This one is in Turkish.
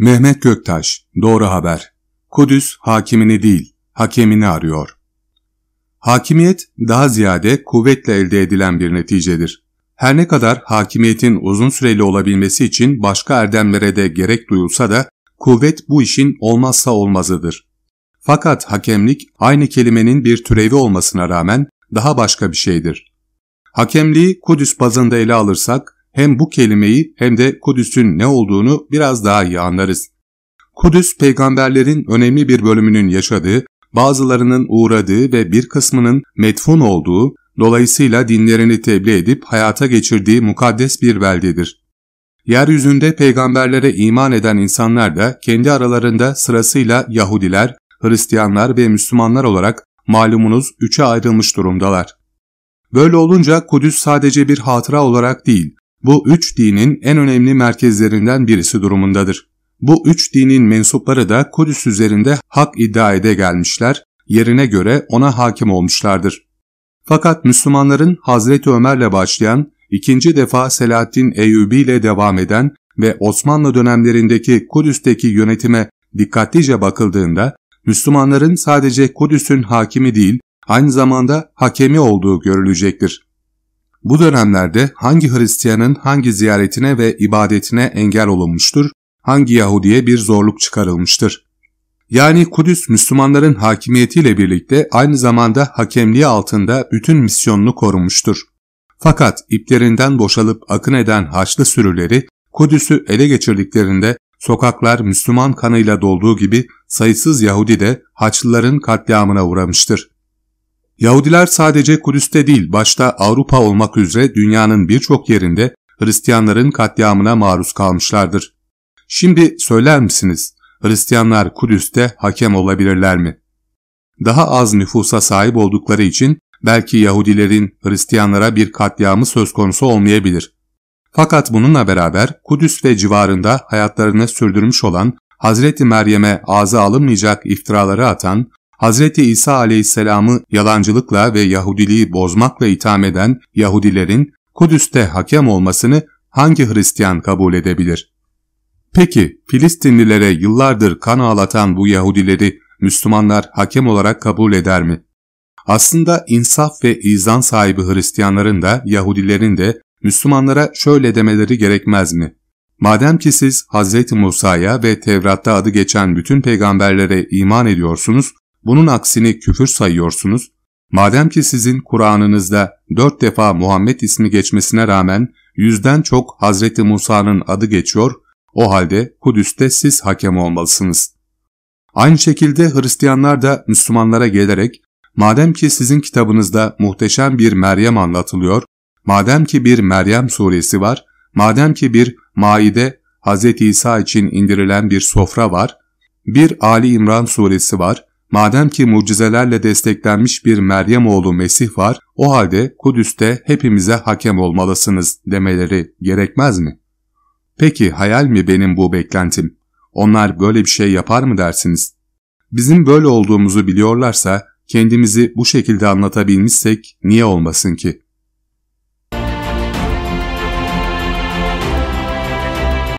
Mehmet Göktaş, Doğru Haber. Kudüs hakimini değil, hakemini arıyor. Hakimiyet daha ziyade kuvvetle elde edilen bir neticedir. Her ne kadar hakimiyetin uzun süreli olabilmesi için başka erdemlere de gerek duyulsa da kuvvet bu işin olmazsa olmazıdır. Fakat hakemlik aynı kelimenin bir türevi olmasına rağmen daha başka bir şeydir. Hakemliği Kudüs bazında ele alırsak hem bu kelimeyi hem de Kudüs'ün ne olduğunu biraz daha iyi anlarız. Kudüs peygamberlerin önemli bir bölümünün yaşadığı, bazılarının uğradığı ve bir kısmının metfun olduğu, dolayısıyla dinlerini tebliğ edip hayata geçirdiği mukaddes bir beldedir. Yeryüzünde peygamberlere iman eden insanlar da kendi aralarında sırasıyla Yahudiler, Hristiyanlar ve Müslümanlar olarak malumunuz üçe ayrılmış durumdalar. Böyle olunca Kudüs sadece bir hatıra olarak değil, bu üç dinin en önemli merkezlerinden birisi durumundadır. Bu üç dinin mensupları da Kudüs üzerinde hak iddia ede gelmişler, yerine göre ona hakim olmuşlardır. Fakat Müslümanların Hazreti Ömer'le başlayan, ikinci defa Selahaddin Eyyubi ile devam eden ve Osmanlı dönemlerindeki Kudüs'teki yönetime dikkatlice bakıldığında, Müslümanların sadece Kudüs'ün hakimi değil, aynı zamanda hakemi olduğu görülecektir bu dönemlerde hangi Hristiyanın hangi ziyaretine ve ibadetine engel olunmuştur, hangi Yahudiye bir zorluk çıkarılmıştır. Yani Kudüs Müslümanların hakimiyetiyle birlikte aynı zamanda hakemliği altında bütün misyonunu korumuştur. Fakat iplerinden boşalıp akın eden Haçlı sürüleri Kudüs'ü ele geçirdiklerinde sokaklar Müslüman kanıyla dolduğu gibi sayısız Yahudi de Haçlıların katliamına uğramıştır. Yahudiler sadece Kudüs'te değil başta Avrupa olmak üzere dünyanın birçok yerinde Hristiyanların katliamına maruz kalmışlardır. Şimdi söyler misiniz Hristiyanlar Kudüs'te hakem olabilirler mi? Daha az nüfusa sahip oldukları için belki Yahudilerin Hristiyanlara bir katliamı söz konusu olmayabilir. Fakat bununla beraber Kudüs ve civarında hayatlarını sürdürmüş olan Hazreti Meryem'e ağza alınmayacak iftiraları atan, Hz. İsa aleyhisselamı yalancılıkla ve Yahudiliği bozmakla itham eden Yahudilerin Kudüs'te hakem olmasını hangi Hristiyan kabul edebilir? Peki Filistinlilere yıllardır kan ağlatan bu Yahudileri Müslümanlar hakem olarak kabul eder mi? Aslında insaf ve izan sahibi Hristiyanların da Yahudilerin de Müslümanlara şöyle demeleri gerekmez mi? Madem ki siz Hz. Musa'ya ve Tevrat'ta adı geçen bütün peygamberlere iman ediyorsunuz, bunun aksini küfür sayıyorsunuz, madem ki sizin Kur'an'ınızda dört defa Muhammed ismi geçmesine rağmen yüzden çok Hazreti Musa'nın adı geçiyor, o halde Kudüs'te siz hakem olmalısınız. Aynı şekilde Hristiyanlar da Müslümanlara gelerek, madem ki sizin kitabınızda muhteşem bir Meryem anlatılıyor, madem ki bir Meryem suresi var, madem ki bir Maide Hz. İsa için indirilen bir sofra var, bir Ali İmran suresi var, Madem ki mucizelerle desteklenmiş bir Meryem oğlu Mesih var, o halde Kudüs'te hepimize hakem olmalısınız demeleri gerekmez mi? Peki hayal mi benim bu beklentim? Onlar böyle bir şey yapar mı dersiniz? Bizim böyle olduğumuzu biliyorlarsa kendimizi bu şekilde anlatabilmişsek niye olmasın ki?